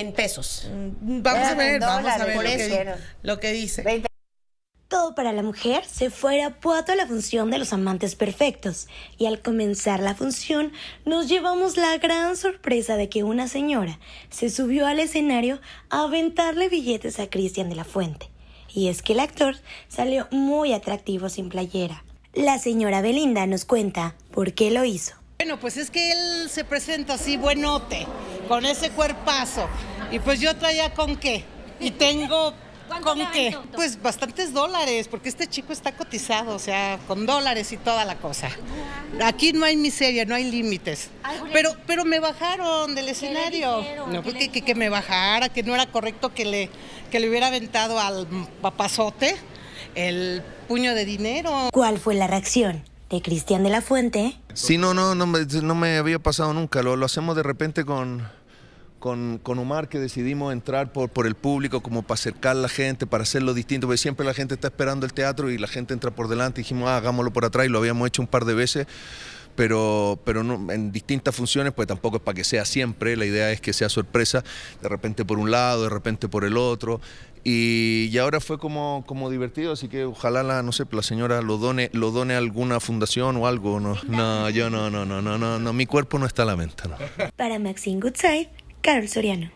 en pesos. Mm, vamos a ver, vamos a ver lo que, lo que dice. Todo para la mujer se fuera a puato a la función de los amantes perfectos, y al comenzar la función nos llevamos la gran sorpresa de que una señora se subió al escenario a aventarle billetes a Cristian de la Fuente. Y es que el actor salió muy atractivo sin playera. La señora Belinda nos cuenta por qué lo hizo. Bueno, pues es que él se presenta así buenote con ese cuerpazo. Y pues yo traía con qué. Y tengo con qué. Pues bastantes dólares, porque este chico está cotizado, o sea, con dólares y toda la cosa. Aquí no hay miseria, no hay límites. Pero, pero me bajaron del escenario. No, porque pues que, me bajara, que no era correcto que le, que le hubiera aventado al papazote el puño de dinero. ¿Cuál fue la reacción? de Cristian de la Fuente. Sí, no, no, no, me había pasado nunca. Lo, lo hacemos de repente con, con, con, que decidimos entrar por, por el público como para acercar a la gente, para hacerlo distinto, porque siempre la gente está esperando el teatro y la gente entra por delante. Dijimos, ah, hagámoslo por atrás y lo habíamos hecho un par de veces pero, pero no, en distintas funciones, pues tampoco es para que sea siempre, la idea es que sea sorpresa, de repente por un lado, de repente por el otro. Y, ahora fue como, como divertido, así que ojalá la, no sé, la señora lo done, lo done a alguna fundación o algo. No, no, yo no, no, no, no, no, no, mi cuerpo no está a la venta. Para Maxine Goodside, Carol Soriano.